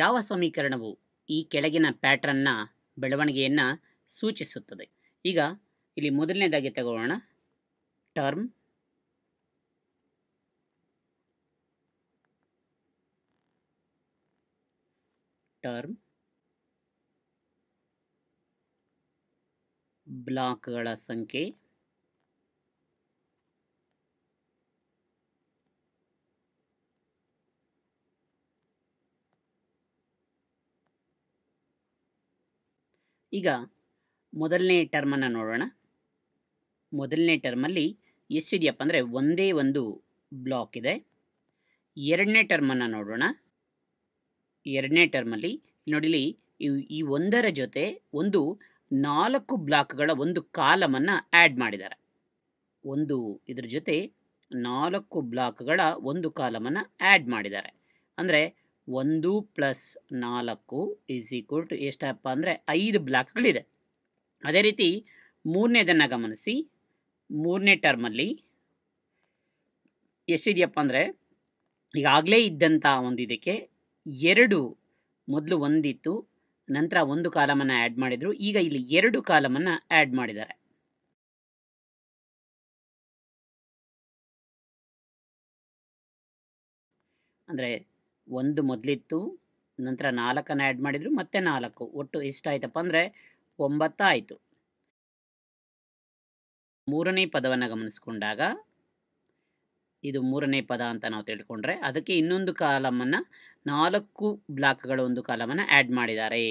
ಯಾವ ಸಮೀಕರಣವು ಈ ಕೆಳಗಿನ ಪ್ಯಾಟ್ರನ್ನ ಬೆಳವಣಿಗೆಯನ್ನು ಸೂಚಿಸುತ್ತದೆ ಈಗ ಇಲ್ಲಿ ಮೊದಲನೇದಾಗಿ ತಗೊಳ್ಳೋಣ ಟರ್ಮ್ ಟರ್ಮ್ ಬ್ಲಾಕ್ಗಳ ಸಂಖ್ಯೆ ಈಗ ಮೊದಲನೇ ಟರ್ಮನ್ನು ನೋಡೋಣ ಮೊದಲನೇ ಟರ್ಮಲ್ಲಿ ಎಷ್ಟಿದೆಯಪ್ಪ ಅಂದರೆ ಒಂದೇ ಒಂದು ಬ್ಲಾಕ್ ಇದೆ ಎರಡನೇ ಟರ್ಮನ್ನು ನೋಡೋಣ ಎರಡನೇ ಟರ್ಮಲ್ಲಿ ನೋಡಿಲಿ ಈ ಒಂದರ ಜೊತೆ ಒಂದು ನಾಲ್ಕು ಬ್ಲಾಕ್ಗಳ ಒಂದು ಕಾಲಮನ್ನು ಆ್ಯಡ್ ಮಾಡಿದ್ದಾರೆ ಒಂದು ಇದ್ರ ಜೊತೆ ನಾಲ್ಕು ಬ್ಲಾಕ್ಗಳ ಒಂದು ಕಾಲಮನ್ನು ಆ್ಯಡ್ ಮಾಡಿದ್ದಾರೆ ಅಂದರೆ ಒಂದು ಪ್ಲಸ್ ನಾಲ್ಕು ಈಸ್ ಈಕ್ವಲ್ ಟು ಎಷ್ಟಪ್ಪ ಅಂದರೆ ಐದು ಬ್ಲಾಕ್ಗಳಿದೆ ಅದೇ ರೀತಿ ಮೂರನೇದನ್ನು ಗಮನಿಸಿ ಮೂರನೇ ಟರ್ಮಲ್ಲಿ ಎಷ್ಟಿದೆಯಪ್ಪ ಅಂದರೆ ಈಗಾಗಲೇ ಇದ್ದಂಥ ಒಂದು ಇದಕ್ಕೆ ಎರಡು ಮೊದಲು ಒಂದಿತ್ತು ನಂತರ ಒಂದು ಕಾಲಮನ್ನು ಆ್ಯಡ್ ಮಾಡಿದರು ಈಗ ಇಲ್ಲಿ ಎರಡು ಕಾಲಮನ್ನು ಆ್ಯಡ್ ಮಾಡಿದ್ದಾರೆ ಅಂದರೆ ಒಂದು ಮೊದಲಿತ್ತು ನಂತರ ನಾಲ್ಕನ್ನು ಆ್ಯಡ್ ಮಾಡಿದರು ಮತ್ತೆ ನಾಲ್ಕು ಒಟ್ಟು ಎಷ್ಟಾಯ್ತಪ್ಪ ಅಂದರೆ ಒಂಬತ್ತಾಯಿತು ಮೂರನೇ ಪದವನ್ನು ಗಮನಿಸ್ಕೊಂಡಾಗ ಇದು ಮೂರನೇ ಪದ ಅಂತ ನಾವು ತಿಳ್ಕೊಂಡ್ರೆ ಅದಕ್ಕೆ ಇನ್ನೊಂದು ಕಾಲಮನ್ನು ನಾಲ್ಕು ಬ್ಲಾಕ್ಗಳ ಒಂದು ಕಾಲಮನ್ನು ಆ್ಯಡ್ ಮಾಡಿದ್ದಾರೆ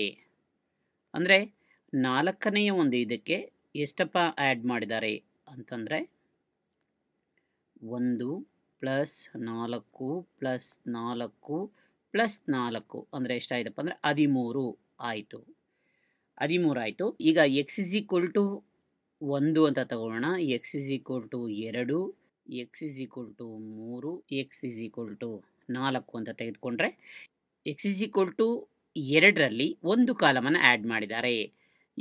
ಅಂದರೆ ನಾಲ್ಕನೆಯ ಒಂದು ಇದಕ್ಕೆ ಎಷ್ಟಪ್ಪ ಆ್ಯಡ್ ಮಾಡಿದ್ದಾರೆ ಅಂತಂದರೆ ಒಂದು ಪ್ಲಸ್ ನಾಲ್ಕು ಪ್ಲಸ್ ನಾಲ್ಕು ಪ್ಲಸ್ ನಾಲ್ಕು ಅಂದರೆ ಎಷ್ಟಾಯಿತಪ್ಪ ಅಂದರೆ ಹದಿಮೂರು ಆಯಿತು ಹದಿಮೂರು ಆಯಿತು ಈಗ ಎಕ್ಸ್ ಇಸ್ ಈಕ್ವಲ್ ಟು ಒಂದು ಅಂತ ತಗೊಳ್ಳೋಣ ಎಕ್ಸ್ ಇಸ್ ಈಕ್ವಲ್ ಟು ಎರಡು ಎಕ್ಸ್ ಇಸ್ ಈಕ್ವಲ್ ಟು ಮೂರು ಎಕ್ಸ್ ಇಸ್ ಈಕ್ವಲ್ ಟು ನಾಲ್ಕು ಅಂತ ತೆಗೆದುಕೊಂಡ್ರೆ ಎಕ್ಸ್ ಇಸ್ ಈಕ್ವಲ್ ಟು ಎರಡರಲ್ಲಿ ಒಂದು ಕಾಲಮನ್ನು ಆ್ಯಡ್ ಮಾಡಿದ್ದಾರೆ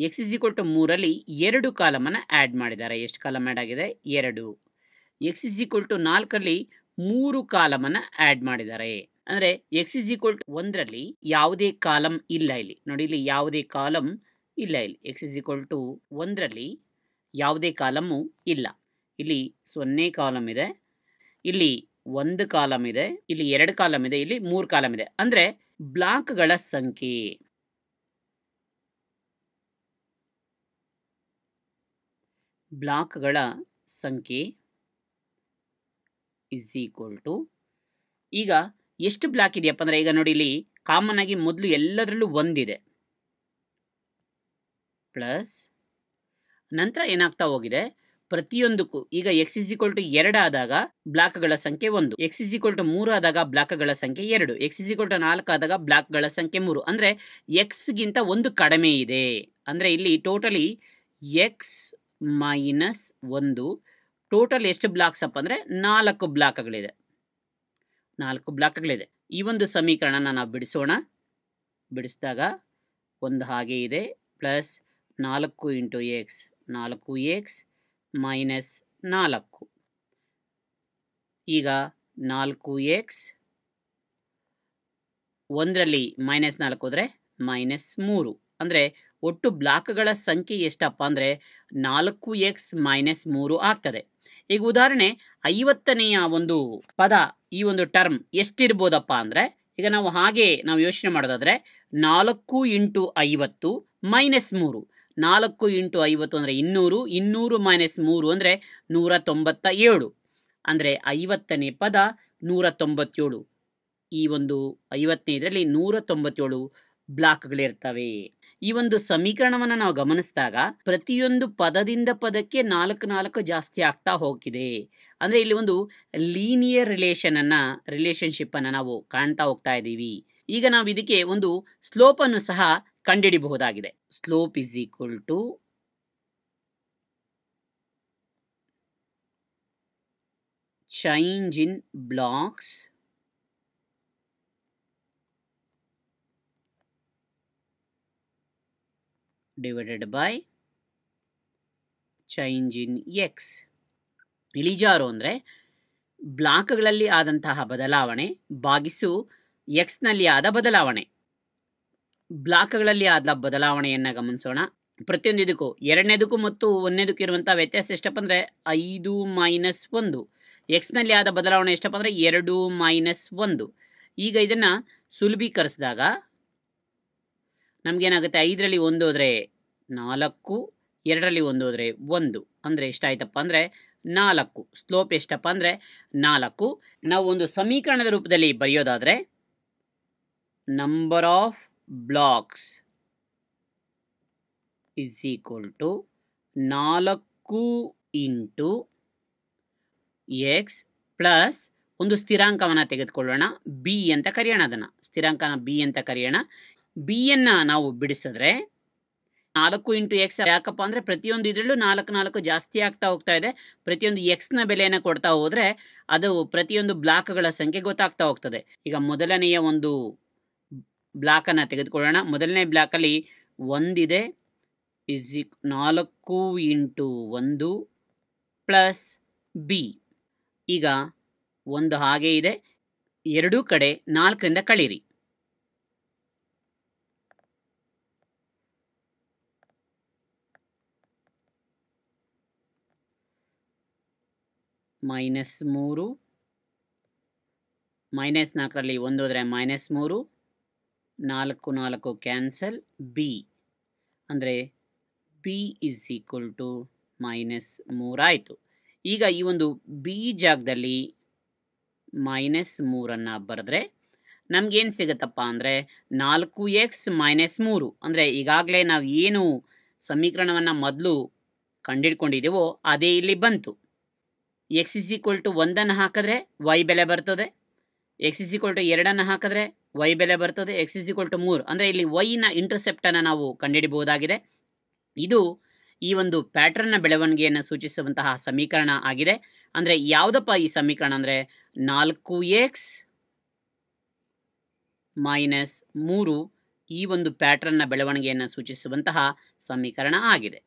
ಎಕ್ಸ್ ಇಸ್ ಈಕ್ವಲ್ ಟು ಮೂರಲ್ಲಿ ಎರಡು ಕಾಲಮನ್ನು ಆ್ಯಡ್ ಮಾಡಿದ್ದಾರೆ ಎಷ್ಟು ಕಾಲಮ್ ಆ್ಯಡ್ ಆಗಿದೆ ಎರಡು ಎಕ್ಸ್ ಇಸ್ ಈಕ್ವಲ್ ಟು ನಾಲ್ಕರಲ್ಲಿ ಮೂರು ಕಾಲಮನ್ನು ಆ್ಯಡ್ ಮಾಡಿದ್ದಾರೆ ಅಂದರೆ ಎಕ್ಸ್ ಇಸ್ ಈಕ್ವಲ್ ಟು ಒಂದರಲ್ಲಿ ಯಾವುದೇ ಕಾಲಂ ಇಲ್ಲ ಇಲ್ಲಿ ನೋಡಿ ಇಲ್ಲಿ ಯಾವುದೇ ಕಾಲಂ ಇಲ್ಲ ಇಲ್ಲಿ ಎಕ್ಸ್ ಇಸ್ ಈಕ್ವಲ್ ಟು ಒಂದರಲ್ಲಿ ಯಾವುದೇ ಕಾಲಮ್ಮು ಇಲ್ಲ ಇಲ್ಲಿ ಸೊನ್ನೆ ಕಾಲಂ ಇದೆ ಇಲ್ಲಿ ಒಂದು ಕಾಲಂ ಇದೆ ಇಲ್ಲಿ ಎರಡು ಕಾಲಂ ಇದೆ ಇಲ್ಲಿ ಮೂರು ಕಾಲಂ ಇದೆ ಬ್ಲಾಕ್ ಬ್ಲಾಕ್ಗಳ ಸಂಖ್ಯೆ ಬ್ಲಾಕ್ಗಳ ಸಂಖ್ಯೆ ಇಸ್ ಈಕ್ವಲ್ ಟು ಈಗ ಎಷ್ಟು ಬ್ಲಾಕ್ ಇದೆಯಪ್ಪ ಅಂದರೆ ಈಗ ನೋಡಿ ಇಲ್ಲಿ ಕಾಮನ್ ಆಗಿ ಮೊದಲು ಎಲ್ಲದರಲ್ಲೂ ಒಂದಿದೆ ಪ್ಲಸ್ ನಂತರ ಏನಾಗ್ತಾ ಹೋಗಿದೆ ಪ್ರತಿಯೊಂದಕ್ಕೂ ಈಗ ಎಕ್ಸ್ ಇಸ್ ಈಕ್ವಲ್ ಟು ಎರಡು ಆದಾಗ ಬ್ಲಾಕ್ಗಳ ಸಂಖ್ಯೆ ಒಂದು ಎಕ್ಸ್ ಇಸ್ ಈಕ್ವಲ್ ಟು ಮೂರು ಆದಾಗ ಬ್ಲಾಕ್ಗಳ ಸಂಖ್ಯೆ ಎರಡು ಎಕ್ಸ್ ಇಸ್ ಈಕ್ವಲ್ ಟು ನಾಲ್ಕು ಆದಾಗ ಬ್ಲಾಕ್ಗಳ ಸಂಖ್ಯೆ ಮೂರು ಅಂದರೆ ಎಕ್ಸ್ಗಿಂತ ಒಂದು ಕಡಿಮೆ ಇದೆ ಅಂದರೆ ಇಲ್ಲಿ ಟೋಟಲಿ ಎಕ್ಸ್ ಮೈನಸ್ ಒಂದು ಟೋಟಲ್ ಎಷ್ಟು ಬ್ಲಾಕ್ಸ್ ಅಪ್ ಅಂದರೆ ನಾಲ್ಕು ಬ್ಲಾಕ್ಗಳಿದೆ ನಾಲ್ಕು ಬ್ಲಾಕ್ಗಳಿದೆ ಈ ಒಂದು ಸಮೀಕರಣನ ನಾವು ಬಿಡಿಸೋಣ ಬಿಡಿಸಿದಾಗ ಒಂದು ಹಾಗೆ ಇದೆ ಪ್ಲಸ್ ನಾಲ್ಕು ಇಂಟು ಎಕ್ಸ್ ನಾಲ್ಕು ಎಕ್ಸ್ ಮೈನಸ್ ನಾಲ್ಕು ಈಗ ನಾಲ್ಕು ಎಕ್ಸ್ ಒಂದರಲ್ಲಿ ಮೈನಸ್ ನಾಲ್ಕು ಹೋದರೆ ಮೈನಸ್ ಮೂರು ಅಂದರೆ ಒಟ್ಟು ಬ್ಲಾಕ್ಗಳ ಸಂಖ್ಯೆ ಎಷ್ಟಪ್ಪ ಅಂದರೆ ನಾಲ್ಕು ಎಕ್ಸ್ ಮೈನಸ್ ಮೂರು ಆಗ್ತದೆ ಈಗ ಉದಾಹರಣೆ ಐವತ್ತನೆಯ ಒಂದು ಪದ ಈ ಒಂದು ಟರ್ಮ್ ಎಷ್ಟಿರ್ಬೋದಪ್ಪ ಅಂದರೆ ಈಗ ನಾವು ಹಾಗೆ ನಾವು ಯೋಚನೆ ಮಾಡೋದಾದರೆ ನಾಲ್ಕು ಇಂಟು ಐವತ್ತು ಮೈನಸ್ ಮೂರು ನಾಲ್ಕು ಇಂಟು ಐವತ್ತು ಅಂದರೆ ಇನ್ನೂರು ಇನ್ನೂರು ಮೈನಸ್ ಮೂರು ಅಂದರೆ ನೂರ ತೊಂಬತ್ತ ಏಳು ಅಂದರೆ ಐವತ್ತನೇ ಪದ ನೂರ ತೊಂಬತ್ತೇಳು ಈ ಒಂದು ಐವತ್ತನೇ ಇದರಲ್ಲಿ ನೂರ ತೊಂಬತ್ತೇಳು ಬ್ಲಾಕ್ ಬ್ಲಾಕ್ಗಳಿರ್ತವೆ ಈ ಒಂದು ಸಮೀಕರಣವನ್ನು ನಾವು ಗಮನಿಸಿದಾಗ ಪ್ರತಿಯೊಂದು ಪದದಿಂದ ಪದಕ್ಕೆ ನಾಲ್ಕು ನಾಲ್ಕು ಜಾಸ್ತಿ ಆಗ್ತಾ ಹೋಗಿದೆ ಅಂದ್ರೆ ಇಲ್ಲಿ ಒಂದು ಲೀನಿಯರ್ ರಿಲೇಷನ್ ಅನ್ನ ರಿಲೇಷನ್ಶಿಪ್ ಅನ್ನು ನಾವು ಕಾಣ್ತಾ ಹೋಗ್ತಾ ಇದ್ದೀವಿ ಈಗ ನಾವು ಇದಕ್ಕೆ ಒಂದು ಸ್ಲೋಪ್ ಅನ್ನು ಸಹ ಕಂಡುಹಿಡಿಬಹುದಾಗಿದೆ slope is equal to change in blocks divided by change in x ಇಳಿಜಾರು ಅಂದರೆ ಬ್ಲಾಕ್ಗಳಲ್ಲಿ ಆದಂತಹ ಬದಲಾವಣೆ ಭಾಗಿಸು ಎಕ್ಸ್ನಲ್ಲಿ ಆದ ಬದಲಾವಣೆ ಬ್ಲಾಕ್ಗಳಲ್ಲಿ ಆದ ಬದಲಾವಣೆಯನ್ನು ಗಮನಿಸೋಣ ಪ್ರತಿಯೊಂದಿದಕ್ಕೂ ಎರಡನೇದಕ್ಕೂ ಮತ್ತು ಒಂದನೇದಕ್ಕೂ ಇರುವಂಥ ವ್ಯತ್ಯಾಸ ಎಷ್ಟಪ್ಪ ಅಂದರೆ ಐದು ಮೈನಸ್ ಒಂದು ಎಕ್ಸ್ನಲ್ಲಿ ಆದ ಬದಲಾವಣೆ ಎಷ್ಟಪ್ಪ ಅಂದರೆ ಎರಡು ಮೈನಸ್ ಒಂದು ಈಗ ಇದನ್ನು ಸುಲಭೀಕರಿಸಿದಾಗ ನಮಗೇನಾಗುತ್ತೆ ಐದರಲ್ಲಿ ಒಂದು ಹೋದರೆ ನಾಲ್ಕು ಎರಡರಲ್ಲಿ ಒಂದು ಹೋದರೆ ಒಂದು ಅಂದರೆ ಎಷ್ಟಾಯ್ತಪ್ಪ ಅಂದರೆ ನಾಲ್ಕು ಸ್ಲೋಪ್ ಎಷ್ಟಪ್ಪ ಅಂದರೆ ನಾಲ್ಕು ನಾವು ಒಂದು ಸಮೀಕರಣದ ರೂಪದಲ್ಲಿ ಬರೆಯೋದಾದರೆ number of blocks is equal to ನಾಲ್ಕು ಇಂಟು ಎಕ್ಸ್ ಪ್ಲಸ್ ಒಂದು ಸ್ಥಿರಾಂಕವನ್ನು ತೆಗೆದುಕೊಳ್ಳೋಣ ಬಿ ಅಂತ ಕರೆಯೋಣ ಅದನ್ನು ಸ್ಥಿರಾಂಕನ ಬಿ ಅಂತ ಕರೆಯೋಣ ಬಿಯನ್ನು ನಾವು ಬಿಡಿಸಿದ್ರೆ ನಾಲ್ಕು ಇಂಟು ಎಕ್ಸ್ ಯಾಕಪ್ಪ ಅಂದರೆ ಪ್ರತಿಯೊಂದು ಇದರಲ್ಲೂ ನಾಲ್ಕು ನಾಲ್ಕು ಜಾಸ್ತಿ ಆಗ್ತಾ ಹೋಗ್ತಾ ಇದೆ ಪ್ರತಿಯೊಂದು ಎಕ್ಸ್ನ ಬೆಲೆಯನ್ನು ಕೊಡ್ತಾ ಹೋದರೆ ಅದು ಪ್ರತಿಯೊಂದು ಬ್ಲಾಕ್ಗಳ ಸಂಖ್ಯೆ ಗೊತ್ತಾಗ್ತಾ ಹೋಗ್ತದೆ ಈಗ ಮೊದಲನೆಯ ಒಂದು ಬ್ಲಾಕನ್ನು ತೆಗೆದುಕೊಳ್ಳೋಣ ಮೊದಲನೇ ಬ್ಲಾಕಲ್ಲಿ ಒಂದಿದೆ ಇಸ್ ನಾಲ್ಕು ಇಂಟು ಒಂದು ಪ್ಲಸ್ ಬಿ ಈಗ ಒಂದು ಹಾಗೆ ಇದೆ ಎರಡೂ ಕಡೆ ನಾಲ್ಕರಿಂದ ಕಳೀರಿ ಮೈನಸ್ ಮೂರು ಮೈನಸ್ ನಾಲ್ಕರಲ್ಲಿ ಒಂದು ಹೋದರೆ ಮೈನಸ್ ಮೂರು ನಾಲ್ಕು ನಾಲ್ಕು ಕ್ಯಾನ್ಸಲ್ ಬಿ ಅಂದರೆ B is equal to minus ಮೂರಾಯಿತು ಈಗ ಈ ಒಂದು ಬಿ ಜಾಗದಲ್ಲಿ ಮೈನಸ್ ಮೂರನ್ನು ಬರೆದ್ರೆ ನಮಗೇನು ಸಿಗುತ್ತಪ್ಪ ಅಂದರೆ ನಾಲ್ಕು ಎಕ್ಸ್ ಮೈನಸ್ ಮೂರು ಅಂದರೆ ಈಗಾಗಲೇ ನಾವು ಏನು ಸಮೀಕರಣವನ್ನು ಮೊದಲು ಕಂಡಿಡ್ಕೊಂಡಿದ್ದೀವೋ ಅದೇ ಇಲ್ಲಿ ಬಂತು ಎಕ್ಸ್ ಇಸ್ ಈಕ್ವಲ್ ಟು ಒಂದನ್ನು ಹಾಕಿದ್ರೆ ವೈ ಬೆಲೆ ಬರ್ತದೆ ಎಕ್ಸ್ ಇಸ್ ಈಕ್ವಲ್ ಟು ಎರಡನ್ನು ಹಾಕಿದ್ರೆ ವೈ ಬೆಲೆ ಬರ್ತದೆ ಎಕ್ಸ್ ಇಸ್ ಈಕ್ವಲ್ ಟು ಮೂರು ಅಂದರೆ ಇಲ್ಲಿ ವೈನ ಇಂಟರ್ಸೆಪ್ಟನ್ನು ನಾವು ಕಂಡುಹಿಡಬಹುದಾಗಿದೆ ಇದು ಈ ಒಂದು ಪ್ಯಾಟ್ರನ್ನ ಬೆಳವಣಿಗೆಯನ್ನು ಸೂಚಿಸುವಂತಹ ಸಮೀಕರಣ ಆಗಿದೆ ಅಂದರೆ ಯಾವುದಪ್ಪ ಈ ಸಮೀಕರಣ ಅಂದರೆ ನಾಲ್ಕು ಎಕ್ಸ್ ಮೈನಸ್ ಮೂರು ಈ ಒಂದು ಪ್ಯಾಟ್ರನ್ನ ಬೆಳವಣಿಗೆಯನ್ನು ಸೂಚಿಸುವಂತಹ ಸಮೀಕರಣ ಆಗಿದೆ